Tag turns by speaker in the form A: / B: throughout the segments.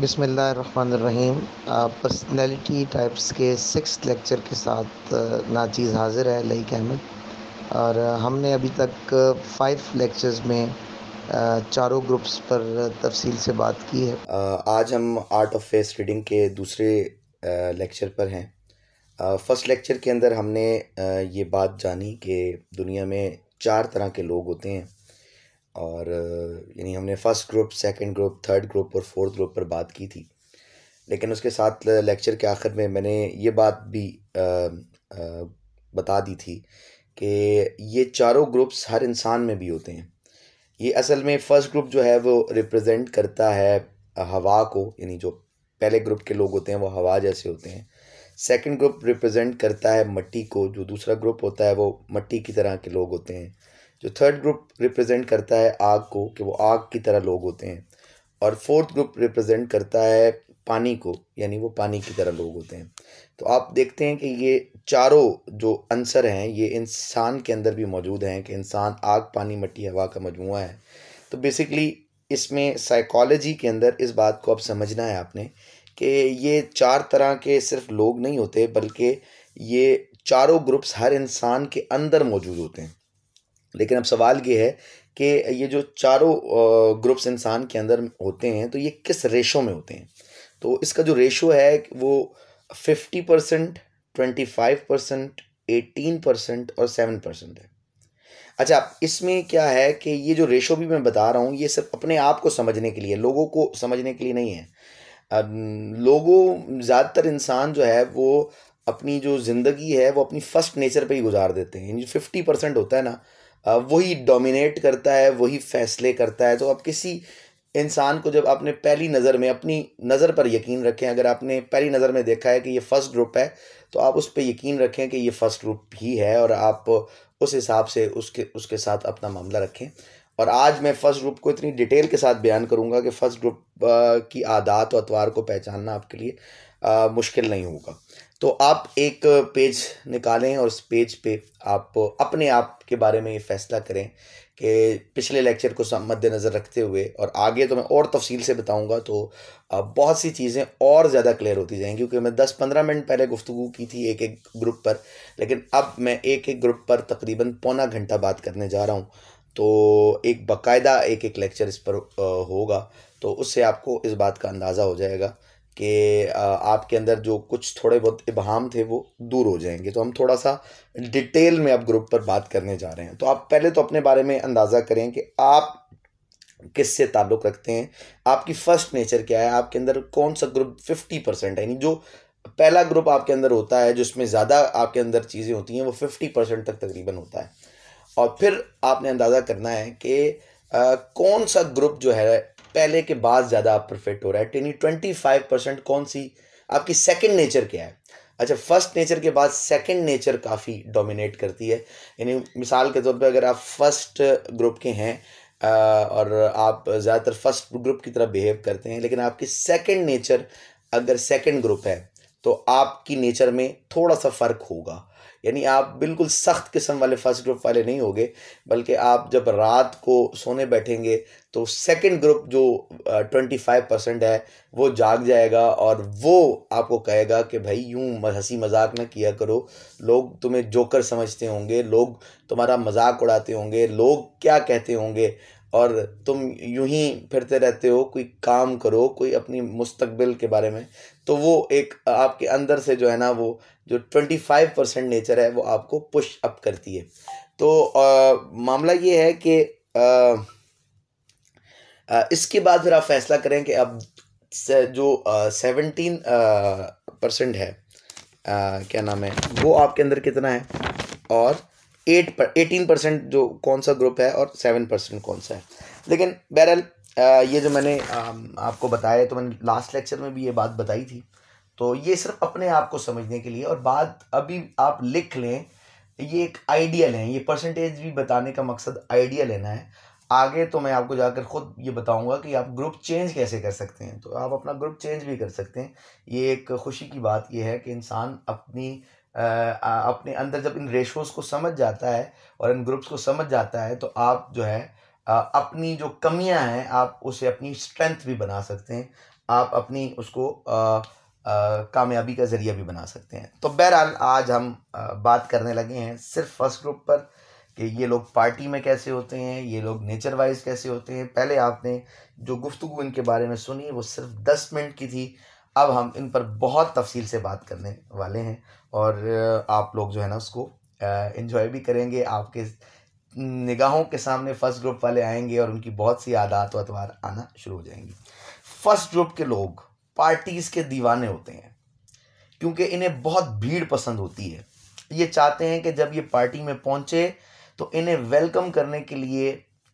A: बिसमीम personality types के six lecture के साथ नाचीज़ हाज़िर है लईक अहमद और हमने अभी तक फाइव लेक्चर्स में चारों ग्रुप्स पर तफसील से बात की है आज हम आर्ट ऑफ फेस रीडिंग के दूसरे लेक्चर पर हैं फर्स्ट लेक्चर के अंदर हमने ये बात जानी कि दुनिया में चार तरह के लोग होते हैं और यानी हमने first group second group third group और फोर्थ ग्रुप पर बात की थी लेकिन उसके साथ लेक्चर के आखिर में मैंने ये बात भी आ, आ, बता दी थी कि ये चारों ग्रुप्स हर इंसान में भी होते हैं ये असल में फ़र्स्ट ग्रुप जो है वो रिप्रेजेंट करता है हवा को यानी जो पहले ग्रुप के लोग होते हैं वो हवा जैसे होते हैं सेकंड ग्रुप रिप्रेजेंट करता है मट्टी को जो दूसरा ग्रुप होता है वो मट्टी की तरह के लोग होते हैं जो थर्ड ग्रुप रिप्रेजेंट करता है आग को कि वो आग की तरह लोग होते हैं और फोर्थ ग्रुप रिप्रेजेंट करता है पानी को यानी वो पानी की तरह लोग होते हैं तो आप देखते हैं कि ये चारों जो अंसर हैं ये इंसान के अंदर भी मौजूद हैं कि इंसान आग पानी मट्टी हवा का मजमू है तो बेसिकली इसमें साइकोलॉजी के अंदर इस बात को अब समझना है आपने कि ये चार तरह के सिर्फ लोग नहीं होते बल्कि ये चारों ग्रुप्स हर इंसान के अंदर मौजूद होते हैं लेकिन अब सवाल ये है कि ये जो चारों ग्रुप्स इंसान के अंदर होते हैं तो ये किस रेशो में होते हैं तो इसका जो रेशो है वो fifty percent twenty five percent eighteen percent और सेवन परसेंट है अच्छा इसमें क्या है कि ये जो रेशो भी मैं बता रहा हूँ ये सिर्फ अपने आप को समझने के लिए लोगों को समझने के लिए नहीं है लोगों ज़्यादातर इंसान जो है वो अपनी जो ज़िंदगी है वो अपनी फ़र्स्ट नेचर पे ही गुजार देते हैं जो फिफ्टी परसेंट होता है ना वही डोमिनेट करता है वही फैसले करता है तो आप किसी इंसान को जब आपने पहली नज़र में अपनी नज़र पर यकीन रखें अगर आपने पहली नज़र में देखा है कि ये फ़र्स्ट ग्रुप है तो आप उस पर यकीन रखें कि ये फ़र्स्ट ग्रुप ही है और आप उस हिसाब से उसके उसके साथ अपना मामला रखें और आज मैं फ़र्स्ट ग्रुप को इतनी डिटेल के साथ बयान करूंगा कि फ़र्स्ट ग्रुप की आदात और अतवार को पहचानना आपके लिए आ, मुश्किल नहीं होगा तो आप एक पेज निकालें और उस पेज पे आप अपने आप के बारे में ये फैसला करें कि पिछले लेक्चर को मद्देनज़र रखते हुए और आगे तो मैं और तफसील से बताऊंगा तो बहुत सी चीज़ें और ज़्यादा क्लियर होती जाएंगी क्योंकि मैं 10-15 मिनट पहले गुफ्तु की थी एक एक ग्रुप पर लेकिन अब मैं एक एक ग्रुप पर तकरीबन पौना घंटा बात करने जा रहा हूँ तो एक बाकायदा एक एक लेक्चर इस पर होगा तो उससे आपको इस बात का अंदाज़ा हो जाएगा कि आपके अंदर जो कुछ थोड़े बहुत इबहम थे वो दूर हो जाएंगे तो हम थोड़ा सा डिटेल में अब ग्रुप पर बात करने जा रहे हैं तो आप पहले तो अपने बारे में अंदाज़ा करें कि आप किस से ताल्लुक़ रखते हैं आपकी फ़र्स्ट नेचर क्या है आपके अंदर कौन सा ग्रुप फिफ्टी परसेंट यानी जो पहला ग्रुप आपके अंदर होता है जिसमें ज़्यादा आपके अंदर चीज़ें होती हैं वो फिफ्टी परसेंट तक तकरीबन होता है और फिर आपने अंदाज़ा करना है कि कौन सा ग्रुप जो है पहले के बाद ज़्यादा आप परफेक्ट हो रहा है ट्वेंटी ट्वेंटी फाइव परसेंट कौन सी आपकी सेकेंड नेचर क्या है अच्छा फर्स्ट नेचर के बाद सेकंड नेचर काफ़ी डोमिनेट करती है यानी मिसाल के तौर पर अगर आप फर्स्ट ग्रुप के हैं और आप ज़्यादातर फर्स्ट ग्रुप की तरफ बिहेव करते हैं लेकिन आपकी सेकेंड नेचर अगर सेकेंड ग्रुप है तो आपकी नेचर में थोड़ा सा फ़र्क होगा यानी आप बिल्कुल सख्त किस्म वाले फर्स्ट ग्रुप वाले नहीं होंगे बल्कि आप जब रात को सोने बैठेंगे तो सेकंड ग्रुप जो ट्वेंटी फाइव परसेंट है वो जाग जाएगा और वो आपको कहेगा कि भाई यूँ हंसी मजाक ना किया करो लोग तुम्हें जोकर समझते होंगे लोग तुम्हारा मजाक उड़ाते होंगे लोग क्या कहते होंगे और तुम यूं ही फिरते रहते हो कोई काम करो कोई अपनी मुस्तकबिल के बारे में तो वो एक आपके अंदर से जो है ना वो जो ट्वेंटी फाइव परसेंट नेचर है वो आपको पुश अप करती है तो आ, मामला ये है कि आ, आ, इसके बाद फिर आप फैसला करें कि अब जो सेवनटीन परसेंट है आ, क्या नाम है वो आपके अंदर कितना है और एट पर एटीन परसेंट जो कौन सा ग्रुप है और सेवन परसेंट कौन सा है लेकिन बहरहाल ये जो मैंने आ, आपको बताया तो मैंने लास्ट लेक्चर में भी ये बात बताई थी तो ये सिर्फ अपने आप को समझने के लिए और बात अभी आप लिख लें ये एक आइडियल है ये परसेंटेज भी बताने का मकसद आइडिया लेना है आगे तो मैं आपको जाकर खुद ये बताऊंगा कि आप ग्रुप चेंज कैसे कर सकते हैं तो आप अपना ग्रुप चेंज भी कर सकते हैं ये एक खुशी की बात ये है कि इंसान अपनी आ, अपने अंदर जब इन रेशोज़ को समझ जाता है और इन ग्रुप्स को समझ जाता है तो आप जो है आ, अपनी जो कमियां हैं आप उसे अपनी स्ट्रेंथ भी बना सकते हैं आप अपनी उसको आ, कामयाबी का ज़रिया भी बना सकते हैं तो बहरहाल आज हम बात करने लगे हैं सिर्फ फर्स्ट ग्रुप पर कि ये लोग पार्टी में कैसे होते हैं ये लोग नेचर वाइज कैसे होते हैं पहले आपने जो गुफ्तु इनके बारे में सुनी वो सिर्फ दस मिनट की थी अब हम इन पर बहुत तफसील से बात करने वाले हैं और आप लोग जो है ना उसको इन्जॉय भी करेंगे आपके निगाहों के सामने फ़र्स्ट ग्रुप वाले आएंगे और उनकी बहुत सी आदात व अतवार आना शुरू हो जाएंगी फ़र्स्ट ग्रुप के लोग पार्टीज़ के दीवाने होते हैं क्योंकि इन्हें बहुत भीड़ पसंद होती है ये चाहते हैं कि जब ये पार्टी में पहुँचे तो इन्हें वेलकम करने के लिए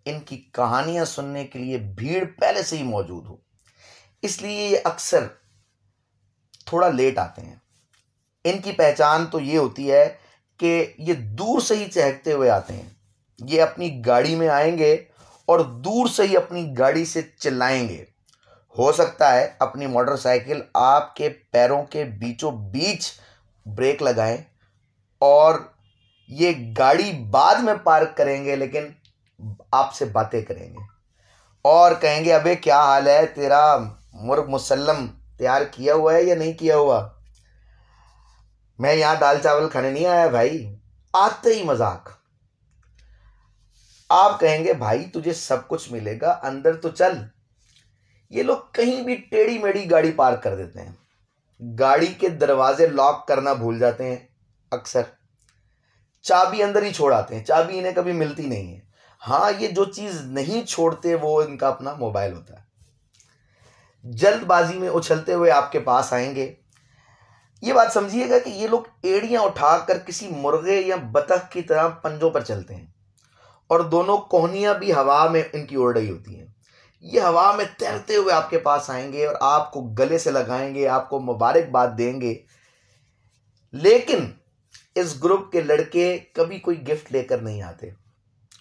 A: इनकी कहानियाँ सुनने के लिए भीड़ पहले से ही मौजूद हो इसलिए ये अक्सर थोड़ा लेट आते हैं इनकी पहचान तो ये होती है कि ये दूर से ही चहकते हुए आते हैं ये अपनी गाड़ी में आएंगे और दूर से ही अपनी गाड़ी से चिल्लाएंगे हो सकता है अपनी मोटरसाइकिल आपके पैरों के बीचों बीच ब्रेक लगाएं और ये गाड़ी बाद में पार्क करेंगे लेकिन आपसे बातें करेंगे और कहेंगे अबे क्या हाल है तेरा मुर्ग मुसलम तैयार किया हुआ है या नहीं किया हुआ मैं यहाँ दाल चावल खाने नहीं आया भाई आते ही मजाक आप कहेंगे भाई तुझे सब कुछ मिलेगा अंदर तो चल ये लोग कहीं भी टेढ़ी मेढ़ी गाड़ी पार्क कर देते हैं गाड़ी के दरवाजे लॉक करना भूल जाते हैं अक्सर चाबी अंदर ही छोड़ आते हैं चाबी इन्हें कभी मिलती नहीं है हाँ ये जो चीज़ नहीं छोड़ते वो इनका अपना मोबाइल होता है जल्दबाजी में उछलते हुए आपके पास आएंगे ये बात समझिएगा कि ये लोग एड़ियाँ उठाकर किसी मुर्गे या बतख की तरह पंजों पर चलते हैं और दोनों कोहनियाँ भी हवा में इनकी उड़ रही होती हैं ये हवा में तैरते हुए आपके पास आएंगे और आपको गले से लगाएंगे आपको मुबारकबाद देंगे लेकिन इस ग्रुप के लड़के कभी कोई गिफ्ट लेकर नहीं आते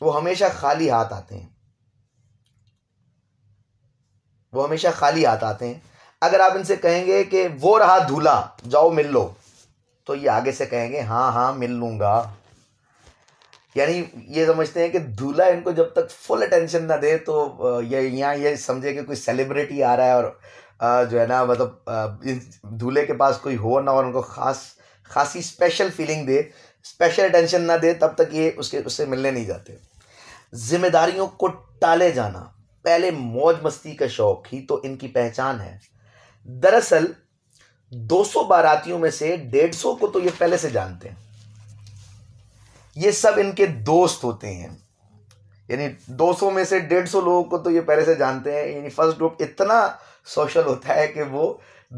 A: वो हमेशा खाली हाथ आते हैं वो हमेशा खाली हाथ आते हैं अगर आप इनसे कहेंगे कि वो रहा धूला जाओ मिल लो तो ये आगे से कहेंगे हाँ हाँ मिल लूंगा यानी ये समझते हैं कि दूल्हा इनको जब तक फुल अटेंशन ना दे तो ये यहाँ ये समझे कि कोई सेलिब्रिटी आ रहा है और जो है ना मतलब दूल्हे के पास कोई हो ना और उनको खास खासी स्पेशल फीलिंग दे स्पेशल अटेंशन ना दे तब तक ये उसके उससे मिलने नहीं जाते जिम्मेदारियों को टाले जाना पहले मौज मस्ती का शौक ही तो इनकी पहचान है दरअसल 200 बारातियों में से 150 को तो ये पहले से जानते हैं ये सब इनके दोस्त होते हैं यानी 200 में से 150 लोगों को तो ये पहले से जानते हैं यानी फर्स्ट ग्रुप इतना सोशल होता है कि वो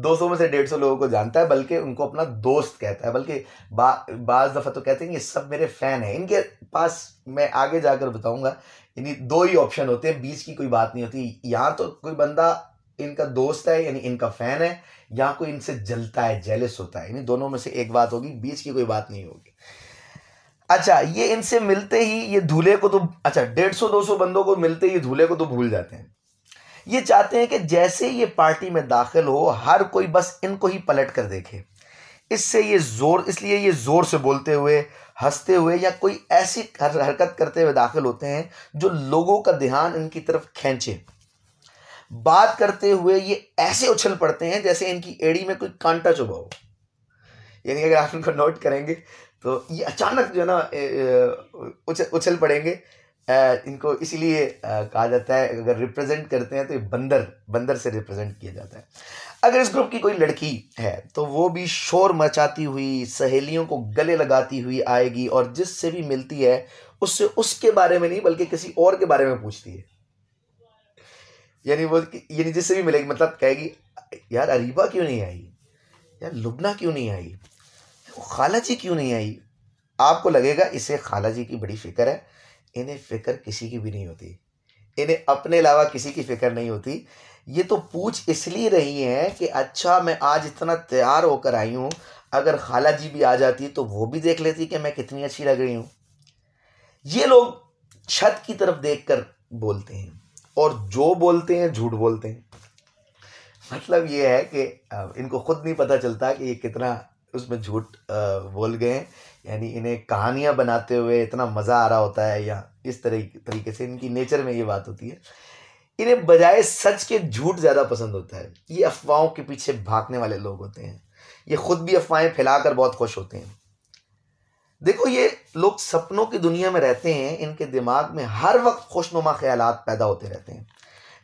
A: 200 में से 150 लोगों को जानता है बल्कि उनको अपना दोस्त कहता है बल्कि बा बाज़ दफ़ा तो कहते हैं ये सब मेरे फ़ैन हैं इनके पास मैं आगे जाकर बताऊंगा यानी दो ही ऑप्शन होते हैं बीच की कोई बात नहीं होती यहाँ तो कोई बंदा इनका दोस्त है यानी इनका फ़ैन है या कोई इनसे जलता है जेलस होता है यानी दोनों में से एक बात होगी बीच की कोई बात नहीं होगी अच्छा ये इनसे मिलते ही ये धूल्हे को तो अच्छा डेढ़ सौ दो सौ बंदों को मिलते ही धूल्हे को तो भूल जाते हैं ये चाहते हैं कि जैसे ये पार्टी में दाखिल हो हर कोई बस इनको ही पलट कर देखे इससे ये ज़ोर इसलिए ये ज़ोर से बोलते हुए हंसते हुए या कोई ऐसी हरकत करते हुए दाखिल होते हैं जो लोगों का ध्यान इनकी तरफ खींचे बात करते हुए ये ऐसे उछल पड़ते हैं जैसे इनकी एड़ी में कोई कांटा चुभा हो यानी अगर आप इनको नोट करेंगे तो ये अचानक जो है ना उछल उछल पड़ेंगे इनको इसीलिए कहा जाता है अगर रिप्रेजेंट करते हैं तो ये बंदर बंदर से रिप्रेजेंट किया जाता है अगर इस ग्रुप की कोई लड़की है तो वो भी शोर मचाती हुई सहेलियों को गले लगाती हुई आएगी और जिससे भी मिलती है उससे उसके बारे में नहीं बल्कि किसी और के बारे में पूछती है यानी वो यानी जिससे भी मिलेगी मतलब कहेगी यार अरीबा क्यों नहीं आई यार लुबना क्यों नहीं आई खाला जी क्यों नहीं आई आपको लगेगा इसे खाला जी की बड़ी फ़िक्र है इन्हें फ़िक्र किसी की भी नहीं होती इन्हें अपने अलावा किसी की फ़िक्र नहीं होती ये तो पूछ इसलिए रही है कि अच्छा मैं आज इतना तैयार होकर आई हूँ अगर खाला जी भी आ जाती तो वो भी देख लेती कि मैं कितनी अच्छी लग रही हूँ ये लोग छत की तरफ देख कर बोलते हैं और जो बोलते हैं झूठ बोलते हैं मतलब ये है कि इनको खुद नहीं पता चलता कि ये कितना उसमें झूठ बोल गए यानी इन्हें कहानियाँ बनाते हुए इतना मज़ा आ रहा होता है या इस तरह तरीके से इनकी नेचर में ये बात होती है इन्हें बजाय सच के झूठ ज़्यादा पसंद होता है ये अफवाहों के पीछे भागने वाले लोग होते हैं ये खुद भी अफवाहें फैलाकर बहुत खुश होते हैं देखो ये लोग सपनों की दुनिया में रहते हैं इनके दिमाग में हर वक्त खुशनुमा ख्याल पैदा होते रहते हैं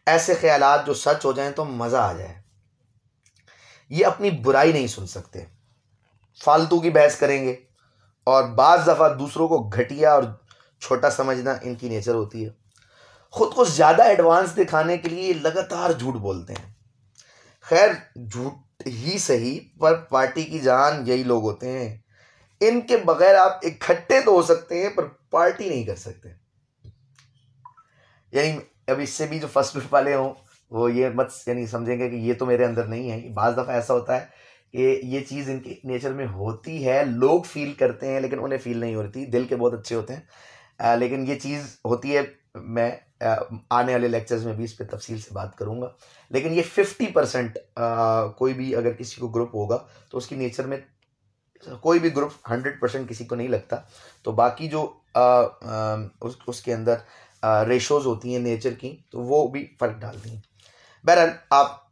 A: ऐसे ख्याल जो सच हो जाएं तो मज़ा आ जाए ये अपनी बुराई नहीं सुन सकते फालतू की बहस करेंगे और बाज़ दफ़ा दूसरों को घटिया और छोटा समझना इनकी नेचर होती है ख़ुद को ज़्यादा एडवांस दिखाने के लिए लगातार झूठ बोलते हैं खैर झूठ ही सही पर पार्टी की जान यही लोग होते हैं इनके बगैर आप इकट्ठे तो हो सकते हैं पर पार्टी नहीं कर सकते यानी अब इससे भी जो फर्स्ट वाले हों वो ये मत यानी समझेंगे कि ये तो मेरे अंदर नहीं है बाज़ दफ़ा ऐसा होता है ये ये चीज़ इनके नेचर में होती है लोग फील करते हैं लेकिन उन्हें फील नहीं होती दिल के बहुत अच्छे होते हैं आ, लेकिन ये चीज़ होती है मैं आ, आने वाले लेक्चर्स में भी इस पर तफसील से बात करूँगा लेकिन ये फिफ्टी परसेंट कोई भी अगर किसी को ग्रुप होगा तो उसकी नेचर में कोई भी ग्रुप हंड्रेड परसेंट किसी को नहीं लगता तो बाकी जो आ, आ, उस उसके अंदर रेशोज़ होती हैं नेचर की तो वो भी फ़र्क डालती हैं बहरहाल आप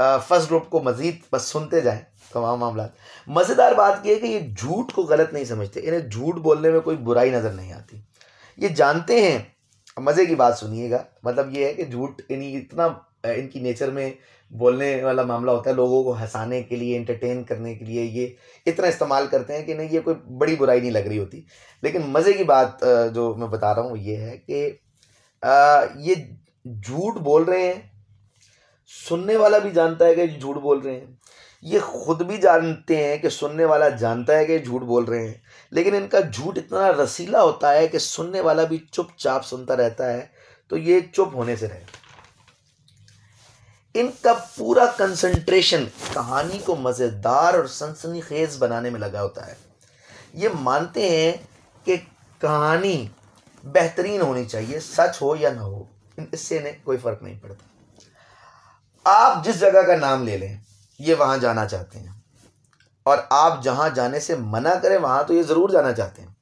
A: फर्स्ट ग्रुप को मजीद बस सुनते जाए तमाम मामला मज़ेदार बात यह है कि ये झूठ को गलत नहीं समझते इन्हें झूठ बोलने में कोई बुराई नज़र नहीं आती ये जानते हैं मज़े की बात सुनिएगा मतलब ये है कि झूठ इन्हीं इतना इनकी नेचर में बोलने वाला मामला होता है लोगों को हंसाने के लिए एंटरटेन करने के लिए ये इतना इस्तेमाल करते हैं कि नहीं ये कोई बड़ी बुराई नहीं लग रही होती लेकिन मज़े की बात जो मैं बता रहा हूँ ये है कि ये झूठ बोल रहे हैं सुनने वाला भी जानता है कि झूठ बोल रहे हैं ये खुद भी जानते हैं कि सुनने वाला जानता है कि झूठ बोल रहे हैं लेकिन इनका झूठ इतना रसीला होता है कि सुनने वाला भी चुपचाप सुनता रहता है तो ये चुप होने से रहे इनका पूरा कंसंट्रेशन कहानी को मज़ेदार और सनसनी खेज बनाने में लगा होता है ये मानते हैं कि कहानी बेहतरीन होनी चाहिए सच हो या ना हो इससे इन्हें कोई फ़र्क नहीं पड़ता आप जिस जगह का नाम ले लें ये वहां जाना चाहते हैं और आप जहां जाने से मना करें वहां तो ये ज़रूर जाना चाहते हैं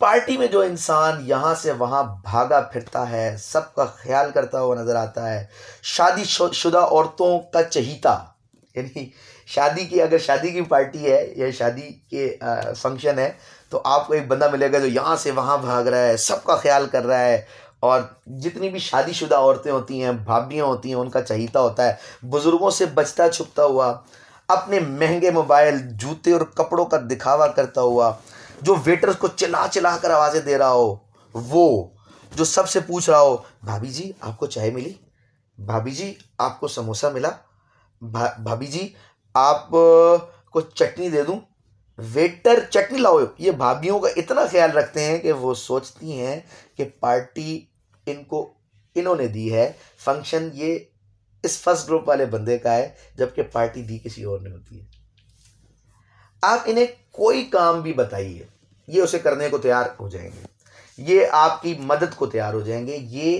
A: पार्टी में जो इंसान यहां से वहां भागा फिरता है सबका ख्याल करता हुआ नज़र आता है शादी शुदा औरतों का चहीता यानी शादी की अगर शादी की पार्टी है या शादी के फंक्शन है तो आपको एक बंदा मिलेगा जो यहाँ से वहाँ भाग रहा है सबका ख्याल कर रहा है और जितनी भी शादीशुदा औरतें होती हैं भाभियाँ होती हैं उनका चहिता होता है बुज़ुर्गों से बचता छुपता हुआ अपने महंगे मोबाइल जूते और कपड़ों का दिखावा करता हुआ जो वेटर्स को चिल्ला चिल्ला कर आवाज़ें दे रहा हो वो जो सबसे पूछ रहा हो भाभी जी आपको चाय मिली भाभी जी आपको समोसा मिला भा भाभी जी आप को चटनी दे दूँ वेटर चटनी लाओ ये भाभीियों का इतना ख्याल रखते हैं कि वो सोचती हैं कि पार्टी इनको इन्होंने दी है फंक्शन ये इस फर्स्ट ग्रुप वाले बंदे का है जबकि पार्टी दी किसी और ने होती है आप इन्हें कोई काम भी बताइए ये उसे करने को तैयार हो जाएंगे ये आपकी मदद को तैयार हो जाएंगे ये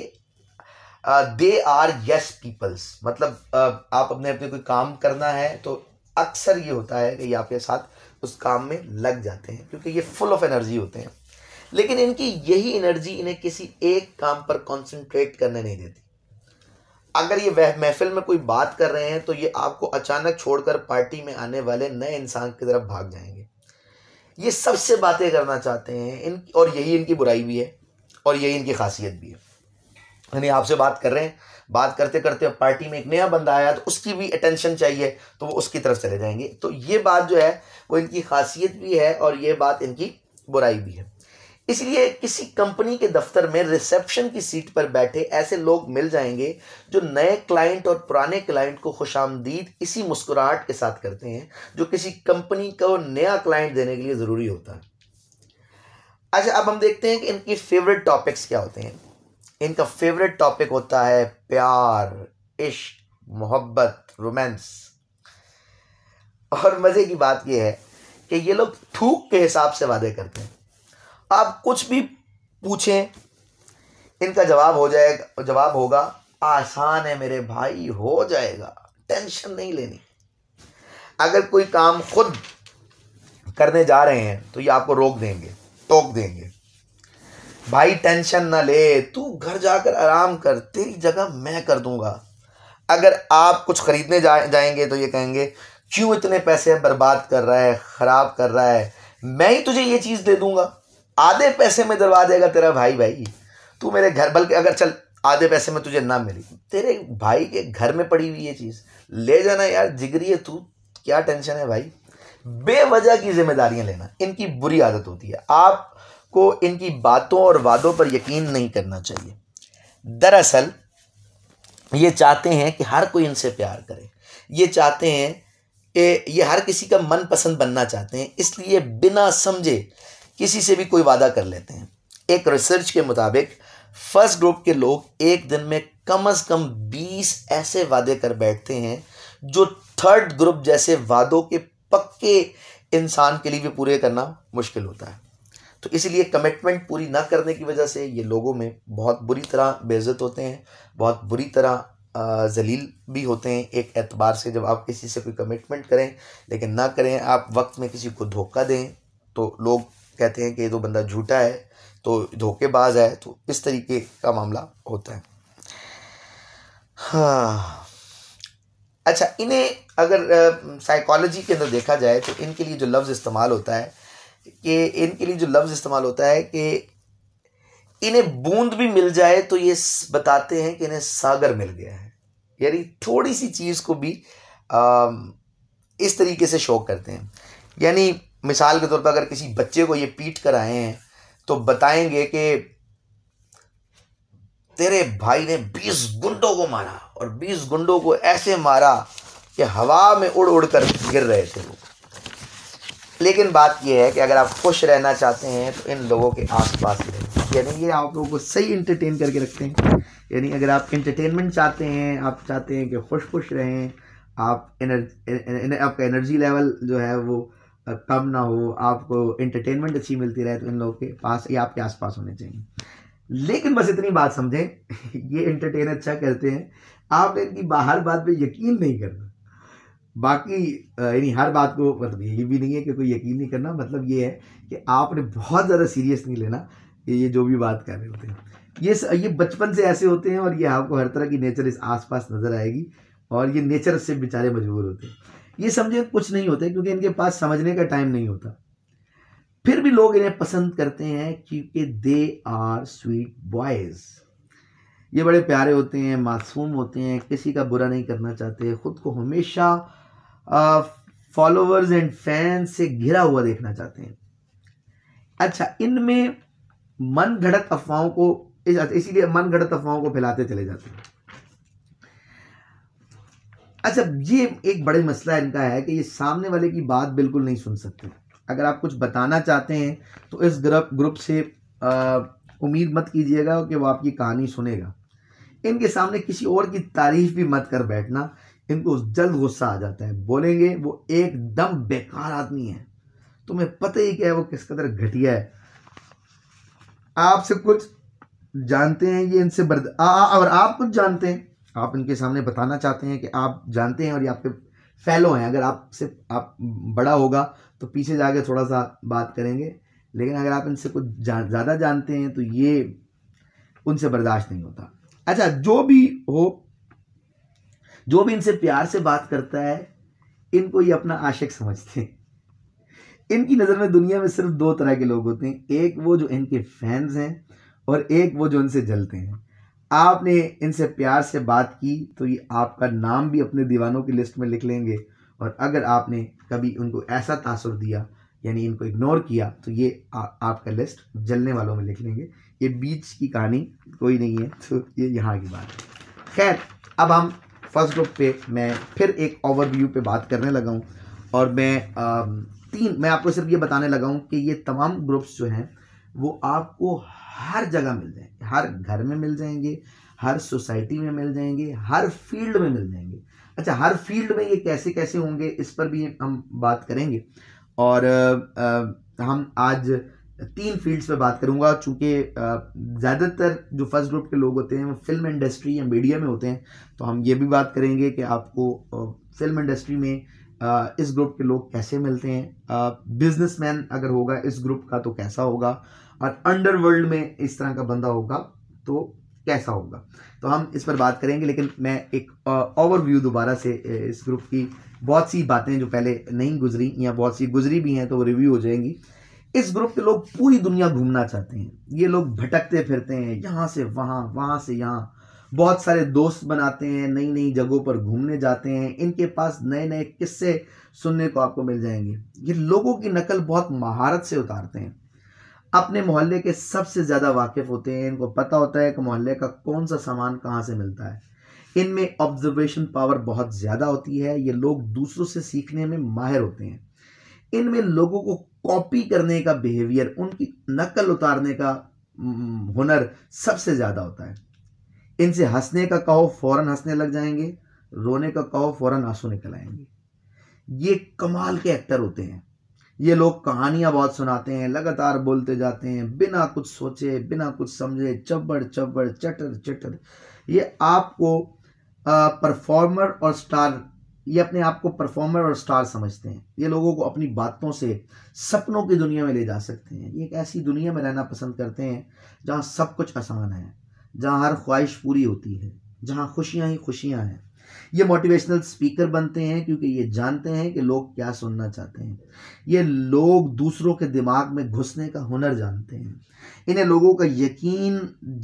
A: दे आर यस पीपल्स मतलब uh, आप अपने अपने कोई काम करना है तो अक्सर ये होता है कि ये आपके साथ उस काम में लग जाते हैं क्योंकि ये फुल ऑफ एनर्जी होते हैं लेकिन इनकी यही एनर्जी इन्हें किसी एक काम पर कॉन्सेंट्रेट करने नहीं देती अगर ये वह महफिल में कोई बात कर रहे हैं तो ये आपको अचानक छोड़कर पार्टी में आने वाले नए इंसान की तरफ भाग जाएंगे ये सबसे बातें करना चाहते हैं इन और यही इनकी बुराई भी है और यही इनकी खासियत भी है यानी आपसे बात कर रहे हैं बात करते करते पार्टी में एक नया बंदा आया तो उसकी भी अटेंशन चाहिए तो वो उसकी तरफ चले जाएंगे तो ये बात जो है वो इनकी खासियत भी है और ये बात इनकी बुराई भी है इसलिए किसी कंपनी के दफ्तर में रिसेप्शन की सीट पर बैठे ऐसे लोग मिल जाएंगे जो नए क्लाइंट और पुराने क्लाइंट को खुश आमदीद इसी मुस्कुराहट के साथ करते हैं जो किसी कंपनी को नया क्लाइंट देने के लिए ज़रूरी होता है अच्छा अब हम देखते हैं कि इनकी फेवरेट टॉपिक्स क्या होते हैं इनका फेवरेट टॉपिक होता है प्यार इश्क मोहब्बत रोमांस और मज़े की बात यह है कि ये लोग थूक के हिसाब से वादे करते हैं आप कुछ भी पूछें इनका जवाब हो जाएगा जवाब होगा आसान है मेरे भाई हो जाएगा टेंशन नहीं लेनी अगर कोई काम खुद करने जा रहे हैं तो ये आपको रोक देंगे टोक देंगे भाई टेंशन ना ले तू घर जाकर आराम कर तेरी जगह मैं कर दूंगा अगर आप कुछ ख़रीदने जा, जाएंगे तो ये कहेंगे क्यों इतने पैसे बर्बाद कर रहा है ख़राब कर रहा है मैं ही तुझे ये चीज़ दे दूंगा आधे पैसे में दिलवा देगा तेरा भाई भाई तू मेरे घर बल्कि अगर चल आधे पैसे में तुझे ना मिली तेरे भाई के घर में पड़ी हुई ये चीज़ ले जाना यार जिगरी है तू क्या टेंशन है भाई बेवजह की जिम्मेदारियां लेना इनकी बुरी आदत होती है आपको इनकी बातों और वादों पर यकीन नहीं करना चाहिए दरअसल ये चाहते हैं कि हर कोई इनसे प्यार करे ये चाहते हैं कि ये हर किसी का मनपसंद बनना चाहते हैं इसलिए बिना समझे किसी से भी कोई वादा कर लेते हैं एक रिसर्च के मुताबिक फर्स्ट ग्रुप के लोग एक दिन में कम से कम बीस ऐसे वादे कर बैठते हैं जो थर्ड ग्रुप जैसे वादों के पक्के इंसान के लिए भी पूरे करना मुश्किल होता है तो इसलिए कमिटमेंट पूरी ना करने की वजह से ये लोगों में बहुत बुरी तरह बेज़त होते हैं बहुत बुरी तरह जलील भी होते हैं एक एतबार से जब आप किसी से कोई कमिटमेंट करें लेकिन ना करें आप वक्त में किसी को धोखा दें तो लोग कहते हैं कि ये तो बंदा झूठा है तो धोखेबाज है तो इस तरीके का मामला होता है हाँ अच्छा इन्हें अगर साइकोलॉजी के अंदर देखा जाए तो इनके लिए जो लफ्ज़ इस्तेमाल होता है कि इनके लिए जो लफ्ज़ इस्तेमाल होता है कि इन्हें बूंद भी मिल जाए तो ये बताते हैं कि इन्हें सागर मिल गया है यानी थोड़ी सी चीज़ को भी आ, इस तरीके से शौक करते हैं यानी मिसाल के तौर पर अगर किसी बच्चे को ये पीट कर आए हैं तो बताएंगे कि तेरे भाई ने बीस गुंडों को मारा और बीस गुंडों को ऐसे मारा कि हवा में उड़ उड़ कर गिर रहे थे वो लेकिन बात यह है कि अगर आप खुश रहना चाहते हैं तो इन लोगों के आसपास पास यानी ये आप लोगों को सही इंटरटेन करके रखते हैं यानी अगर आप इंटरटेनमेंट चाहते हैं आप चाहते हैं कि खुश खुश रहें आप एनर्जी आपका एनर्जी लेवल जो है वो कम ना हो आपको इंटरटेनमेंट अच्छी मिलती रहे तो इन लोगों के पास या आपके आसपास होने चाहिए लेकिन बस इतनी बात समझें ये इंटरटेन अच्छा करते हैं आपने इनकी बाहर बात पे यकीन नहीं करना बाकी यानी हर बात को मतलब ये भी नहीं है कि कोई यकीन नहीं करना मतलब ये है कि आपने बहुत ज़्यादा सीरियस नहीं लेना ये जो भी बात कर रहे होते हैं ये स, ये बचपन से ऐसे होते हैं और ये आपको हर तरह की नेचर इस आसपास नज़र आएगी और ये नेचर से बेचारे मजबूर होते हैं ये समझे कुछ नहीं होते क्योंकि इनके पास समझने का टाइम नहीं होता फिर भी लोग इन्हें पसंद करते हैं क्योंकि दे आर स्वीट बॉयज़ ये बड़े प्यारे होते हैं मासूम होते हैं किसी का बुरा नहीं करना चाहते ख़ुद को हमेशा फॉलोअर्स एंड फैंस से घिरा हुआ देखना चाहते हैं अच्छा इनमें मन घड़त अफवाहों को इसीलिए मन घड़त अफवाहों को फैलाते चले जाते हैं अच्छा ये एक बड़े मसला इनका है कि ये सामने वाले की बात बिल्कुल नहीं सुन सकते अगर आप कुछ बताना चाहते हैं तो इस ग्रुप ग्रुप से उम्मीद मत कीजिएगा कि वो आपकी कहानी सुनेगा इनके सामने किसी और की तारीफ भी मत कर बैठना इनको जल्द गुस्सा आ जाता है बोलेंगे वो एकदम बेकार आदमी है तुम्हें पता ही क्या है वो किस कदर घटिया है आपसे कुछ जानते हैं ये इनसे बर्द और आप कुछ जानते हैं आप इनके सामने बताना चाहते हैं कि आप जानते हैं और ये आपके फैलो हैं अगर आपसे आप बड़ा होगा तो पीछे जाके थोड़ा सा बात करेंगे लेकिन अगर आप इनसे कुछ ज़्यादा ज़्यादा जानते हैं तो ये उनसे बर्दाश्त नहीं होता अच्छा जो भी हो जो भी इनसे प्यार से बात करता है इनको ये अपना आशिक समझते हैं इनकी नज़र में दुनिया में सिर्फ दो तरह के लोग होते हैं एक वो जो इनके फैंस हैं और एक वो जो इनसे जलते हैं आपने इनसे प्यार से बात की तो ये आपका नाम भी अपने दीवानों की लिस्ट में लिख लेंगे और अगर आपने कभी उनको ऐसा तासर दिया यानी इनको इग्नोर किया तो ये आ, आपका लिस्ट जलने वालों में लिख लेंगे ये बीच की कहानी कोई नहीं है तो ये यहाँ की बात है खैर अब हम फर्स्ट ग्रुप पे मैं फिर एक ओवरव्यू पे बात करने लगा हूँ और मैं आ, तीन मैं आपको सिर्फ ये बताने लगा हूँ कि ये तमाम ग्रुप्स जो हैं वो आपको हर जगह मिल जाएंगे हर घर में मिल जाएंगे हर सोसाइटी में मिल जाएंगे हर फील्ड में मिल जाएंगे अच्छा हर फील्ड में ये कैसे कैसे होंगे इस पर भी हम बात करेंगे और आ, हम आज तीन फील्ड्स पे बात करूंगा चूँकि ज़्यादातर जो फर्स्ट ग्रुप के लोग होते हैं वो फिल्म इंडस्ट्री या मीडिया में होते हैं तो हम ये भी बात करेंगे कि आपको फिल्म इंडस्ट्री में इस ग्रुप के लोग कैसे मिलते हैं बिजनेसमैन अगर होगा इस ग्रुप का तो कैसा होगा और अंडरवर्ल्ड में इस तरह का बंदा होगा तो कैसा होगा तो हम इस पर बात करेंगे लेकिन मैं एक ओवरव्यू दोबारा से इस ग्रुप की बहुत सी बातें जो पहले नहीं गुजरी या बहुत सी गुजरी भी हैं तो वो रिव्यू हो जाएंगी इस ग्रुप के लोग पूरी दुनिया घूमना चाहते हैं ये लोग भटकते फिरते हैं यहाँ से वहाँ वहाँ से यहाँ बहुत सारे दोस्त बनाते हैं नई नई जगहों पर घूमने जाते हैं इनके पास नए नए किस्से सुनने को आपको मिल जाएंगे ये लोगों की नकल बहुत महारत से उतारते हैं अपने मोहल्ले के सबसे ज़्यादा वाकिफ़ होते हैं इनको पता होता है कि मोहल्ले का कौन सा सामान कहाँ से मिलता है इनमें ऑब्जर्वेशन पावर बहुत ज़्यादा होती है ये लोग दूसरों से सीखने में माहिर होते हैं इनमें लोगों को कॉपी करने का बिहेवियर उनकी नकल उतारने का हम्म, हुनर सबसे ज़्यादा होता है इनसे हंसने का कहो फ़ौरन हंसने लग जाएंगे रोने का कहो फ़ौरन आंसू निकल आएंगे ये कमाल के एक्टर होते हैं ये लोग कहानियाँ बहुत सुनाते हैं लगातार बोलते जाते हैं बिना कुछ सोचे बिना कुछ समझे चबड़ चबड़ चटर चटर ये आपको परफॉर्मर और स्टार ये अपने आप को परफॉर्मर और स्टार समझते हैं ये लोगों को अपनी बातों से सपनों की दुनिया में ले जा सकते हैं ये एक ऐसी दुनिया में रहना पसंद करते हैं जहाँ सब कुछ आसान है जहाँ हर ख्वाहिश पूरी होती है जहाँ खुशियाँ ही खुशियाँ हैं ये मोटिवेशनल स्पीकर बनते हैं क्योंकि ये जानते हैं कि लोग क्या सुनना चाहते हैं ये लोग दूसरों के दिमाग में घुसने का हुनर जानते हैं इन्हें लोगों का यकीन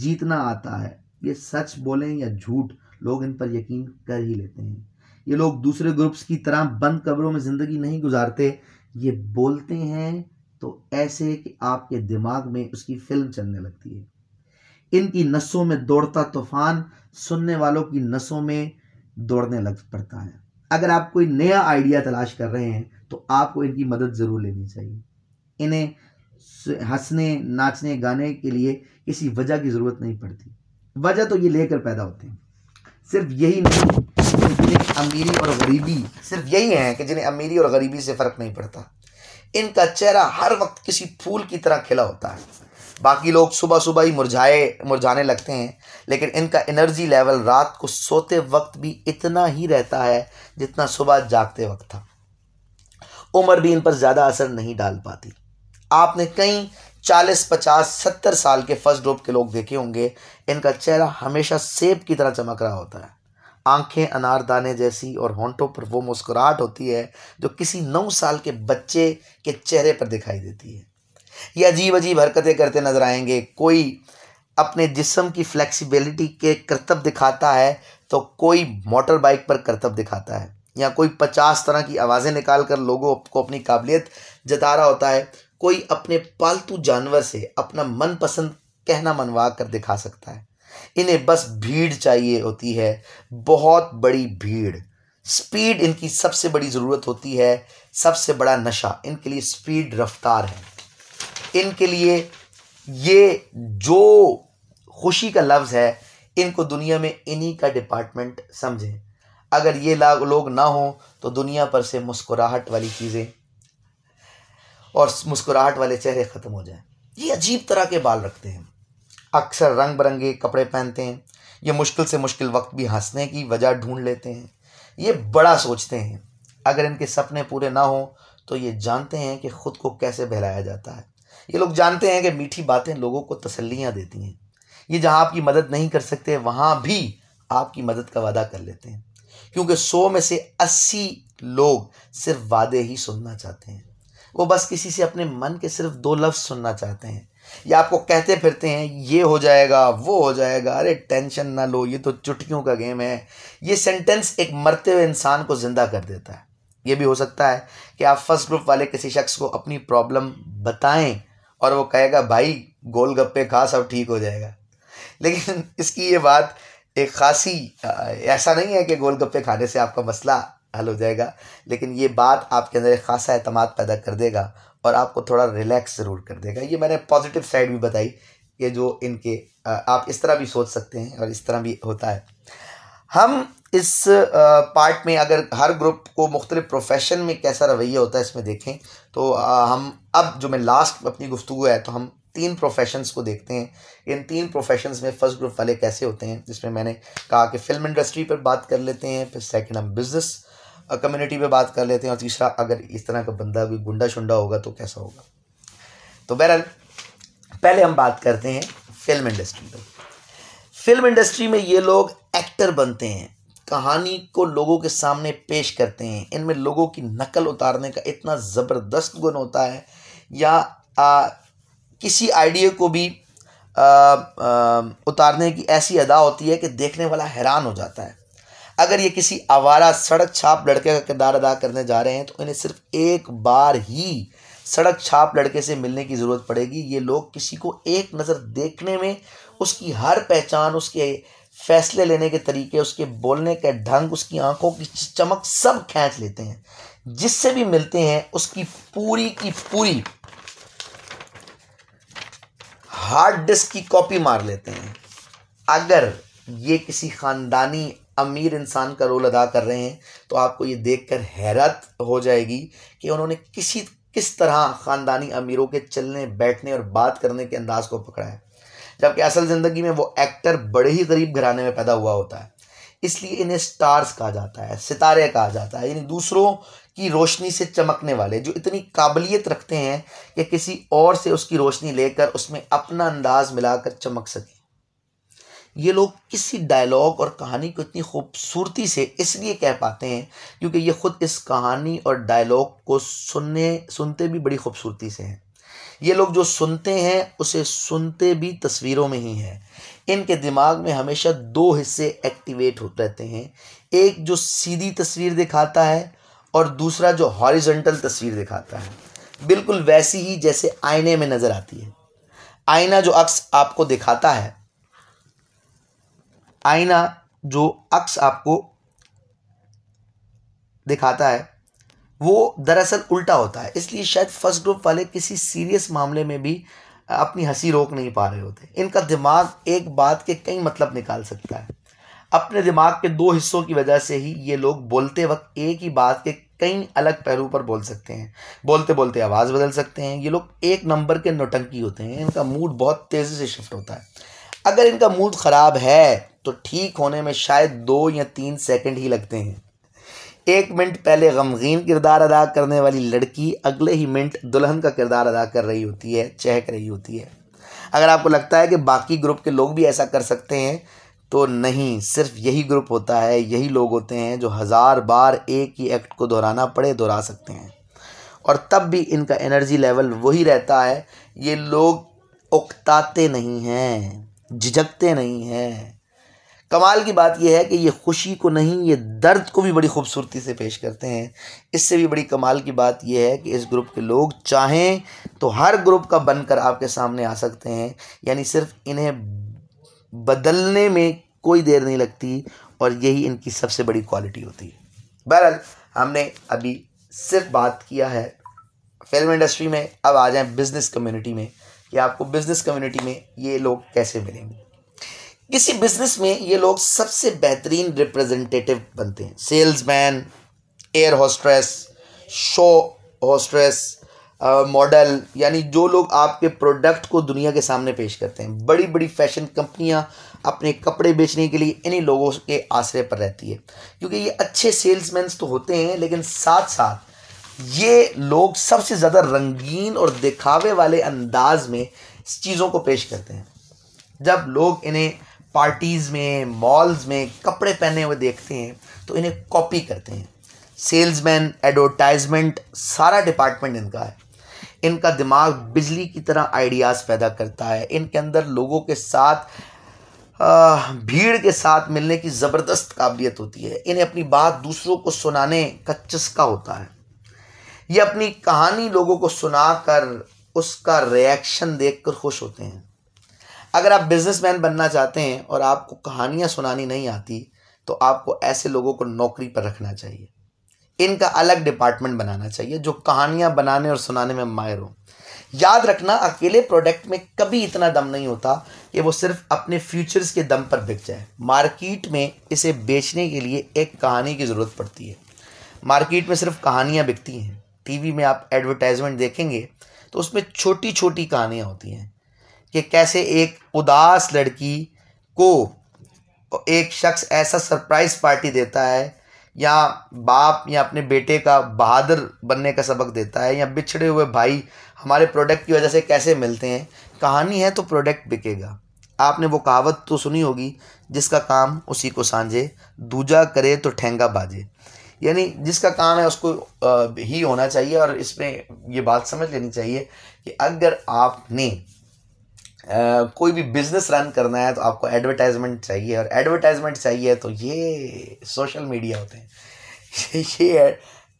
A: जीतना आता है ये सच बोलें या झूठ लोग इन पर यकीन कर ही लेते हैं ये लोग दूसरे ग्रुप्स की तरह बंद कब्रों में ज़िंदगी नहीं गुजारते ये बोलते हैं तो ऐसे कि आपके दिमाग में उसकी फिल्म चलने लगती है इनकी नसों में दौड़ता तूफान सुनने वालों की नसों में दौड़ने लग पड़ता है अगर आप कोई नया आइडिया तलाश कर रहे हैं तो आपको इनकी मदद ज़रूर लेनी चाहिए इन्हें हंसने नाचने गाने के लिए किसी वजह की ज़रूरत नहीं पड़ती वजह तो ये लेकर पैदा होते हैं सिर्फ यही नहीं जिन्हें अमीरी और गरीबी सिर्फ यही है कि जिन्हें अमीरी और गरीबी से फ़र्क नहीं पड़ता इनका चेहरा हर वक्त किसी फूल की तरह खिला होता है बाकी लोग सुबह सुबह ही मुरझाए मुरझाने लगते हैं लेकिन इनका एनर्जी लेवल रात को सोते वक्त भी इतना ही रहता है जितना सुबह जागते वक्त था उम्र भी इन पर ज़्यादा असर नहीं डाल पाती आपने कई चालीस पचास सत्तर साल के फर्स्ट ग्रुप के लोग देखे होंगे इनका चेहरा हमेशा सेब की तरह चमक रहा होता है आंखें अनारदाने जैसी और होंठों पर वो मुस्कुराहट होती है जो किसी नौ साल के बच्चे के चेहरे पर दिखाई देती है ये अजीब अजीब हरकतें करते नज़र आएंगे कोई अपने जिसम की फ्लेक्सिबिलिटी के करतब दिखाता है तो कोई मोटर बाइक पर करतब दिखाता है या कोई पचास तरह की आवाज़ें निकाल कर लोगों को अपनी काबिलियत जता रहा होता है कोई अपने पालतू जानवर से अपना मनपसंद कहना मनवा कर दिखा सकता है इन्हें बस भीड़ चाहिए होती है बहुत बड़ी भीड़ स्पीड इनकी सबसे बड़ी ज़रूरत होती है सबसे बड़ा नशा इनके लिए स्पीड रफ्तार है इनके लिए ये जो खुशी का लफ्ज़ है इनको दुनिया में इन्हीं का डिपार्टमेंट समझें अगर ये लोग ना हों तो दुनिया पर से मुस्कुराहट वाली चीज़ें और मुस्कुराहट वाले चेहरे ख़त्म हो जाएं ये अजीब तरह के बाल रखते हैं अक्सर रंग बिरंगे कपड़े पहनते हैं ये मुश्किल से मुश्किल वक्त भी हंसने की वजह ढूंढ लेते हैं ये बड़ा सोचते हैं अगर इनके सपने पूरे ना हों तो ये जानते हैं कि ख़ुद को कैसे बहलाया जाता है ये लोग जानते हैं कि मीठी बातें लोगों को तसल्लियाँ देती हैं ये जहाँ आपकी मदद नहीं कर सकते वहाँ भी आपकी मदद का वादा कर लेते हैं क्योंकि सौ में से अस्सी लोग सिर्फ वादे ही सुनना चाहते हैं वो बस किसी से अपने मन के सिर्फ दो लफ्ज़ सुनना चाहते हैं या आपको कहते फिरते हैं ये हो जाएगा वो हो जाएगा अरे टेंशन ना लो ये तो चुटकियों का गेम है ये सेंटेंस एक मरते हुए इंसान को ज़िंदा कर देता है ये भी हो सकता है कि आप फर्स्ट ग्रुप वाले किसी शख्स को अपनी प्रॉब्लम बताएं और वो कहेगा भाई गोलगप्पे खा सब ठीक हो जाएगा लेकिन इसकी ये बात एक खासी ऐसा नहीं है कि गोलगप्पे खाने से आपका मसला हल हो जाएगा लेकिन ये बात आपके अंदर एक खासा अहतमाद पैदा कर देगा और आपको थोड़ा रिलैक्स ज़रूर कर देगा ये मैंने पॉजिटिव साइड भी बताई कि जो इनके आप इस तरह भी सोच सकते हैं और इस तरह भी होता है हम इस पार्ट में अगर हर ग्रुप को मुख्तलि प्रोफेशन में कैसा रवैया होता है इसमें देखें तो हम अब जो मैं लास्ट अपनी गुफ्तु है तो हम तीन प्रोफेशंस को देखते हैं इन तीन प्रोफेशंस में फर्स्ट ग्रुप वाले कैसे होते हैं जिसमें मैंने कहा कि फिल्म इंडस्ट्री पर बात कर लेते हैं फिर सेकंड हम बिज़नेस कम्युनिटी पर बात कर लेते हैं और तीसरा अगर इस तरह का बंदा कोई गुंडा शुंडा होगा तो कैसा होगा तो बहरहाल पहले हम बात करते हैं फिल्म इंडस्ट्री पर फिल्म इंडस्ट्री में ये लोग एक्टर बनते हैं कहानी को लोगों के सामने पेश करते हैं इनमें लोगों की नकल उतारने का इतना ज़बरदस्त गुण होता है या आ, किसी आइडिया को भी आ, आ, उतारने की ऐसी अदा होती है कि देखने वाला हैरान हो जाता है अगर ये किसी आवारा सड़क छाप लड़के का किरदार अदा करने जा रहे हैं तो इन्हें सिर्फ एक बार ही सड़क छाप लड़के से मिलने की ज़रूरत पड़ेगी ये लोग किसी को एक नज़र देखने में उसकी हर पहचान उसके फैसले लेने के तरीके उसके बोलने के ढंग उसकी आंखों की चमक सब खींच लेते हैं जिससे भी मिलते हैं उसकी पूरी की पूरी हार्ड डिस्क की कॉपी मार लेते हैं अगर ये किसी ख़ानदानी अमीर इंसान का रोल अदा कर रहे हैं तो आपको ये देखकर हैरत हो जाएगी कि उन्होंने किसी किस तरह ख़ानदानी अमीरों के चलने बैठने और बात करने के अंदाज को पकड़ा है जबकि असल ज़िंदगी में वो एक्टर बड़े ही गरीब घराने में पैदा हुआ होता है इसलिए इन्हें स्टार्स कहा जाता है सितारे कहा जाता है यानी दूसरों की रोशनी से चमकने वाले जो इतनी काबिलियत रखते हैं कि किसी और से उसकी रोशनी लेकर उसमें अपना अंदाज मिलाकर चमक सकें ये लोग किसी डायलॉग और कहानी को इतनी खूबसूरती से इसलिए कह पाते हैं क्योंकि ये ख़ुद इस कहानी और डायलॉग को सुनने सुनते भी बड़ी खूबसूरती से हैं ये लोग जो सुनते हैं उसे सुनते भी तस्वीरों में ही हैं इनके दिमाग में हमेशा दो हिस्से एक्टिवेट होते रहते हैं एक जो सीधी तस्वीर दिखाता है और दूसरा जो हॉरिजेंटल तस्वीर दिखाता है बिल्कुल वैसी ही जैसे आईने में नज़र आती है आईना जो अक्स आपको दिखाता है आईना जो अक्स आपको दिखाता है वो दरअसल उल्टा होता है इसलिए शायद फर्स्ट ग्रुप वाले किसी सीरियस मामले में भी अपनी हंसी रोक नहीं पा रहे होते इनका दिमाग एक बात के कई मतलब निकाल सकता है अपने दिमाग के दो हिस्सों की वजह से ही ये लोग बोलते वक्त एक ही बात के कई अलग पहलू पर बोल सकते हैं बोलते बोलते आवाज़ बदल सकते हैं ये लोग एक नंबर के नोटंकी होते हैं इनका मूड बहुत तेज़ी से शिफ्ट होता है अगर इनका मूड ख़राब है तो ठीक होने में शायद दो या तीन सेकंड ही लगते हैं एक मिनट पहले गमगीन किरदार अदा करने वाली लड़की अगले ही मिनट दुल्हन का किरदार अदा कर रही होती है चहक रही होती है अगर आपको लगता है कि बाकी ग्रुप के लोग भी ऐसा कर सकते हैं तो नहीं सिर्फ यही ग्रुप होता है यही लोग होते हैं जो हज़ार बार एक ही एक्ट को दोहराना पड़े दोहरा सकते हैं और तब भी इनका एनर्जी लेवल वही रहता है ये लोग उकताते नहीं हैं झिझकते नहीं हैं कमाल की बात यह है कि ये खुशी को नहीं ये दर्द को भी बड़ी खूबसूरती से पेश करते हैं इससे भी बड़ी कमाल की बात यह है कि इस ग्रुप के लोग चाहें तो हर ग्रुप का बनकर आपके सामने आ सकते हैं यानी सिर्फ इन्हें बदलने में कोई देर नहीं लगती और यही इनकी सबसे बड़ी क्वालिटी होती है बहरहाल हमने अभी सिर्फ बात किया है फिल्म इंडस्ट्री में अब आ जाएं बिज़नेस कम्युनिटी में कि आपको बिज़नेस कम्युनिटी में ये लोग कैसे मिलेंगे किसी बिजनेस में ये लोग सबसे बेहतरीन रिप्रेजेंटेटिव बनते हैं salesman air hostess show hostess model यानी जो लोग आपके प्रोडक्ट को दुनिया के सामने पेश करते हैं बड़ी बड़ी फैशन कंपनियां अपने कपड़े बेचने के लिए इन्हीं लोगों के आश्रय पर रहती है क्योंकि ये अच्छे सेल्समैन तो होते हैं लेकिन साथ साथ ये लोग सबसे ज़्यादा रंगीन और दिखावे वाले अंदाज में चीज़ों को पेश करते हैं जब लोग इन्हें पार्टीज़ में मॉल्स में कपड़े पहने हुए देखते हैं तो इन्हें कॉपी करते हैं सेल्समैन एडवर्टाइजमेंट सारा डिपार्टमेंट इनका है इनका दिमाग बिजली की तरह आइडियाज़ पैदा करता है इनके अंदर लोगों के साथ आ, भीड़ के साथ मिलने की ज़बरदस्त काबिलियत होती है इन्हें अपनी बात दूसरों को सुनाने का चस्का होता है ये अपनी कहानी लोगों को सुनाकर उसका रिएक्शन देखकर खुश होते हैं अगर आप बिजनेसमैन बनना चाहते हैं और आपको कहानियाँ सुनानी नहीं आती तो आपको ऐसे लोगों को नौकरी पर रखना चाहिए इनका अलग डिपार्टमेंट बनाना चाहिए जो कहानियाँ बनाने और सुनाने में माहिर हो याद रखना अकेले प्रोडक्ट में कभी इतना दम नहीं होता कि वो सिर्फ अपने फ्यूचर्स के दम पर बिक जाए मार्केट में इसे बेचने के लिए एक कहानी की ज़रूरत पड़ती है मार्केट में सिर्फ कहानियाँ बिकती हैं टीवी में आप एडवर्टाइजमेंट देखेंगे तो उसमें छोटी छोटी कहानियाँ होती हैं कि कैसे एक उदास लड़की को एक शख्स ऐसा सरप्राइज़ पार्टी देता है या बाप या अपने बेटे का बहादुर बनने का सबक देता है या बिछड़े हुए भाई हमारे प्रोडक्ट की वजह से कैसे मिलते हैं कहानी है तो प्रोडक्ट बिकेगा आपने वो कहावत तो सुनी होगी जिसका काम उसी को सांझे दूजा करे तो ठेंगा बाजे यानी जिसका काम है उसको ही होना चाहिए और इसमें ये बात समझ लेनी चाहिए कि अगर आपने कोई भी बिजनेस रन करना है तो आपको एडवर्टाइजमेंट चाहिए और एडवर्टाइजमेंट चाहिए तो ये सोशल मीडिया होते हैं ये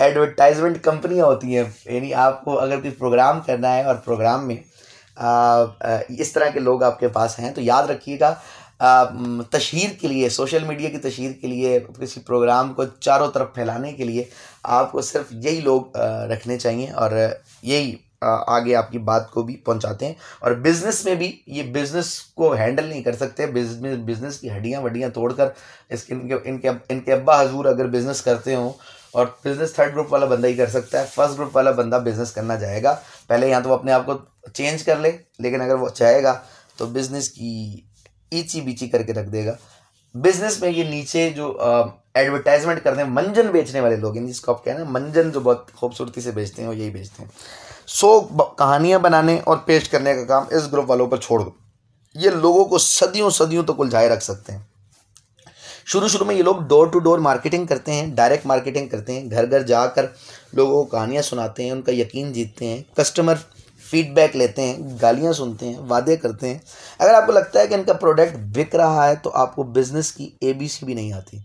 A: एडवर्टाइजमेंट कंपनियां होती हैं यानी आपको अगर कोई प्रोग्राम करना है और प्रोग्राम में इस तरह के लोग आपके पास हैं तो याद रखिएगा तशहर के लिए सोशल मीडिया की तशहर के लिए किसी प्रोग्राम को चारों तरफ फैलाने के लिए आपको सिर्फ यही लोग रखने चाहिए और यही आगे आपकी बात को भी पहुंचाते हैं और बिजनेस में भी ये बिजनेस को हैंडल नहीं कर सकते बिजनेस बिजनेस की हड्डियां वड्डियां तोड़कर इसके इनके इनके इनके अब्बा हजूर अगर बिजनेस करते हों और बिजनेस थर्ड ग्रुप वाला बंदा ही कर सकता है फर्स्ट ग्रुप वाला बंदा बिजनेस करना चाहेगा पहले यहाँ तो वो अपने आप को चेंज कर ले लेकिन अगर वो चाहेगा तो बिजनेस की ईची बीची करके रख देगा बिजनेस में ये नीचे जो एडवर्टाइजमेंट करते हैं मंजन बेचने वाले लोग हैं जिसको आप कहना मंजन जो बहुत खूबसूरती से बेचते हैं वो यही बेचते हैं सो कहानियाँ बनाने और पेश करने का काम इस ग्रुप वालों पर छोड़ दो ये लोगों को सदियों सदियों तक तो उलझाए रख सकते हैं शुरू शुरू में ये लोग डोर टू डोर मार्केटिंग करते हैं डायरेक्ट मार्केटिंग करते हैं घर घर जाकर लोगों को कहानियाँ सुनाते हैं उनका यकीन जीतते हैं कस्टमर फीडबैक लेते हैं गालियाँ सुनते हैं वादे करते हैं अगर आपको लगता है कि इनका प्रोडक्ट बिक रहा है तो आपको बिज़नेस की ए भी नहीं आती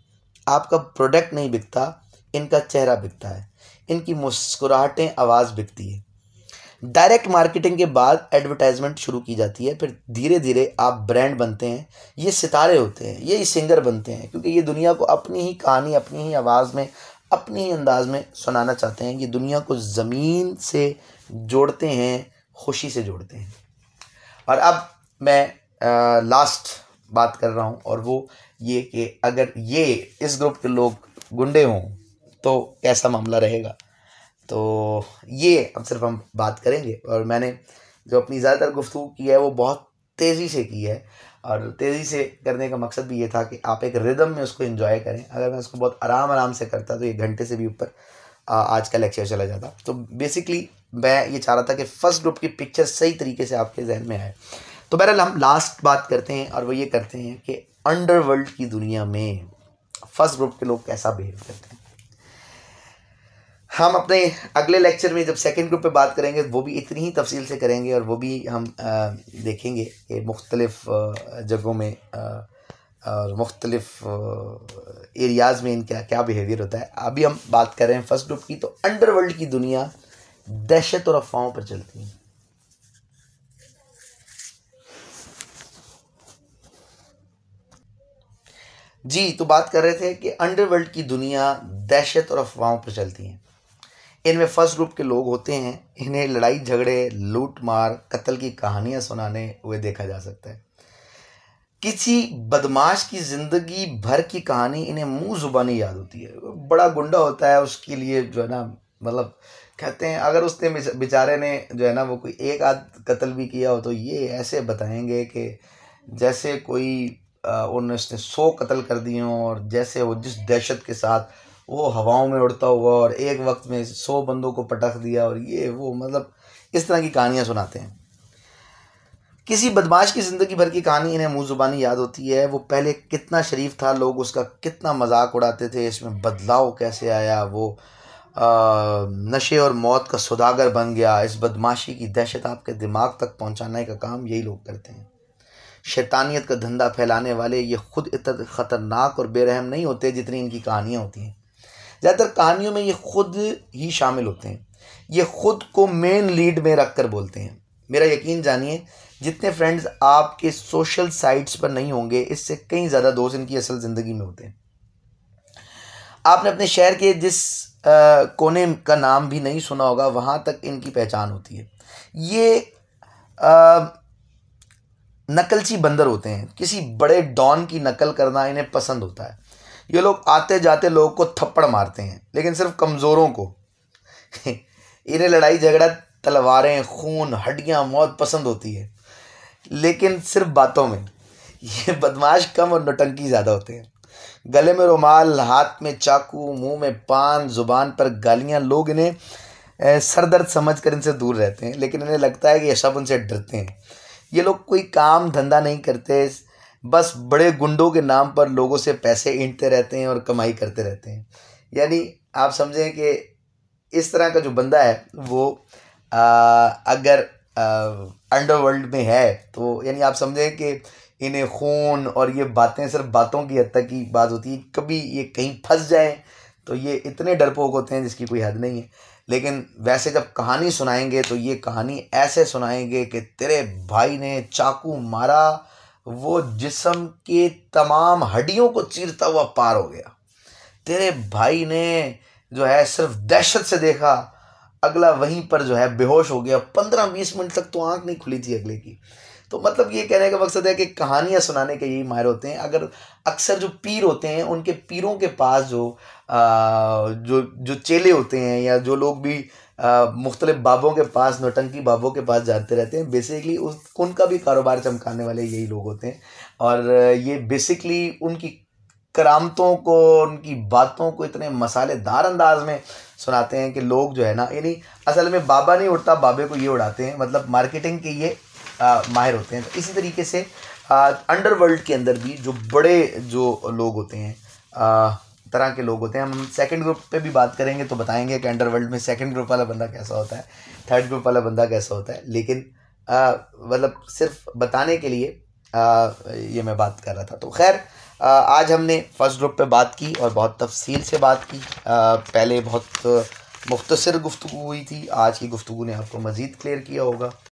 A: आपका प्रोडक्ट नहीं बिकता इनका चेहरा बिकता है इनकी मुस्कुराहटें आवाज़ बिकती है डायरेक्ट मार्केटिंग के बाद एडवर्टाइजमेंट शुरू की जाती है फिर धीरे धीरे आप ब्रांड बनते हैं ये सितारे होते हैं ये सिंगर बनते हैं क्योंकि ये दुनिया को अपनी ही कहानी अपनी ही आवाज़ में अपने ही अंदाज में सुनाना चाहते हैं ये दुनिया को ज़मीन से जोड़ते हैं खुशी से जोड़ते हैं और अब मैं आ, लास्ट बात कर रहा हूँ और वो ये कि अगर ये इस ग्रुप के लोग गुंडे हों तो कैसा मामला रहेगा तो ये अब सिर्फ हम बात करेंगे और मैंने जो अपनी ज़्यादातर गुफ्तु की है वो बहुत तेज़ी से की है और तेज़ी से करने का मकसद भी ये था कि आप एक रिदम में उसको इन्जॉय करें अगर मैं उसको बहुत आराम आराम से करता तो एक घंटे से भी ऊपर आज का लेक्चर चला जाता तो बेसिकली मैं ये चाह रहा था कि फर्स्ट ग्रुप की पिक्चर सही तरीके से आपके जहन में आए तो बहरहाल हम लास्ट बात करते हैं और वो ये करते हैं कि अंडरवर्ल्ड की दुनिया में फर्स्ट ग्रुप के लोग कैसा बिहेव करते हैं हम अपने अगले लेक्चर में जब सेकेंड ग्रुप पे बात करेंगे वो भी इतनी ही तफसील से करेंगे और वो भी हम देखेंगे कि मुख्तलफ़ जगहों में और मुख्तलिफ एरियाज़ में इनका क्या बिहेवियर होता है अभी हम बात कर रहे हैं फर्स्ट ग्रुप की तो अंडरवर्ल्ड की दुनिया दहशत और अफवाहों पर चलती है जी तो बात कर रहे थे कि अंडरवर्ल्ड की दुनिया दहशत और अफवाहों पर चलती है इनमें फर्स्ट ग्रुप के लोग होते हैं इन्हें लड़ाई झगड़े लूट मार कत्ल की कहानियाँ सुनाने हुए देखा जा सकता है किसी बदमाश की ज़िंदगी भर की कहानी इन्हें मुंह जुबानी याद होती है बड़ा गुंडा होता है उसके लिए जो है ना मतलब कहते हैं अगर उसने बेचारे ने जो है ना वो कोई एक आध कत्ल भी किया हो तो ये ऐसे बताएंगे कि जैसे कोई उन्होंने उसने सौ कत्ल कर दिए हों और जैसे वो जिस दहशत के साथ वो हवाओं में उड़ता हुआ और एक वक्त में सौ बंदों को पटक दिया और ये वो मतलब इस तरह की कहानियाँ सुनाते हैं किसी बदमाश की ज़िंदगी भर की कहानी इन्हें मुँह ज़ुबानी याद होती है वो पहले कितना शरीफ था लोग उसका कितना मजाक उड़ाते थे इसमें बदलाव कैसे आया वो आ, नशे और मौत का सौदागर बन गया इस बदमाशी की दहशत आपके दिमाग तक पहुंचाने का काम यही लोग करते हैं शैतानियत का धंधा फैलाने वाले ये खुद इतना ख़तरनाक और बेरहम नहीं होते जितनी इनकी कहानियाँ होती हैं ज़्यादातर कहानियों में ये खुद ही शामिल होते हैं ये खुद को मेन लीड में रख कर बोलते हैं मेरा यकीन जानिए जितने फ्रेंड्स आपके सोशल साइट्स पर नहीं होंगे इससे कहीं ज़्यादा दोस्त इनकी असल ज़िंदगी में होते हैं आपने अपने शहर के जिस आ, कोने का नाम भी नहीं सुना होगा वहाँ तक इनकी पहचान होती है ये आ, नकलची बंदर होते हैं किसी बड़े डॉन की नकल करना इन्हें पसंद होता है ये लोग आते जाते लोगों को थप्पड़ मारते हैं लेकिन सिर्फ कमज़ोरों को इन्हें लड़ाई झगड़ा तलवारें खून हड्डियाँ मौत पसंद होती है लेकिन सिर्फ बातों में ये बदमाश कम और नटंकी ज़्यादा होते हैं गले में रुमाल हाथ में चाकू मुंह में पान ज़ुबान पर गालियाँ लोग इन्हें सरदर्द समझ कर इनसे दूर रहते हैं लेकिन इन्हें लगता है कि ये सब उनसे डरते हैं ये लोग कोई काम धंधा नहीं करते बस बड़े गुंडों के नाम पर लोगों से पैसे ईंटते रहते हैं और कमाई करते रहते हैं यानी आप समझें कि इस तरह का जो बंदा है वो आ, अगर अंडरवर्ल्ड में है तो यानी आप समझें कि इन्हें खून और ये बातें सिर्फ बातों की हद तक की बात होती है कभी ये कहीं फंस जाए तो ये इतने डरपोक होते हैं जिसकी कोई हद नहीं है लेकिन वैसे जब कहानी सुनाएंगे तो ये कहानी ऐसे सुनाएंगे कि तेरे भाई ने चाकू मारा वो जिसम के तमाम हड्डियों को चीरता हुआ पार हो गया तेरे भाई ने जो है सिर्फ दहशत से देखा अगला वहीं पर जो है बेहोश हो गया पंद्रह बीस मिनट तक तो आंख नहीं खुली थी अगले की तो मतलब ये कहने का मकसद है कि कहानियाँ सुनाने के यही माहिर होते हैं अगर अक्सर जो पीर होते हैं उनके पीरों के पास जो आ, जो जो चेले होते हैं या जो लोग भी मुख्तलिफ बाबों के पास नोटंकी बाबों के पास जाते रहते हैं बेसिकली उस उनका भी कारोबार चमकाने वाले यही लोग होते हैं और ये बेसिकली उनकी करामतों को उनकी बातों को इतने मसालेदार अंदाज में सुनाते हैं कि लोग जो है ना यानी असल में बाबा नहीं उड़ता बाबे को ये उड़ाते हैं मतलब मार्केटिंग के ये आ, माहिर होते हैं तो इसी तरीके से अंडरवर्ल्ड के अंदर भी जो बड़े जो लोग होते हैं आ, तरह के लोग होते हैं हम सेकंड ग्रुप पे भी बात करेंगे तो बताएंगे कि अंडर वर्ल्ड में सेकंड ग्रुप वाला बंदा कैसा होता है थर्ड ग्रुप वाला बंदा कैसा होता है लेकिन मतलब सिर्फ बताने के लिए आ, ये मैं बात कर रहा था तो खैर आज हमने फर्स्ट ग्रुप पे बात की और बहुत तफसील से बात की आ, पहले बहुत मुख्तर गुफ्तु हुई थी आज की गुफ्तु ने आपको मज़ीद क्लियर किया होगा